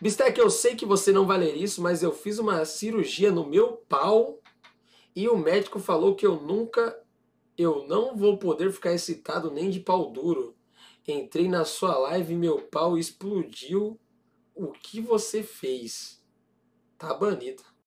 Bistec, eu sei que você não vai ler isso, mas eu fiz uma cirurgia no meu pau e o médico falou que eu nunca, eu não vou poder ficar excitado nem de pau duro. Entrei na sua live e meu pau explodiu. O que você fez? Tá banido.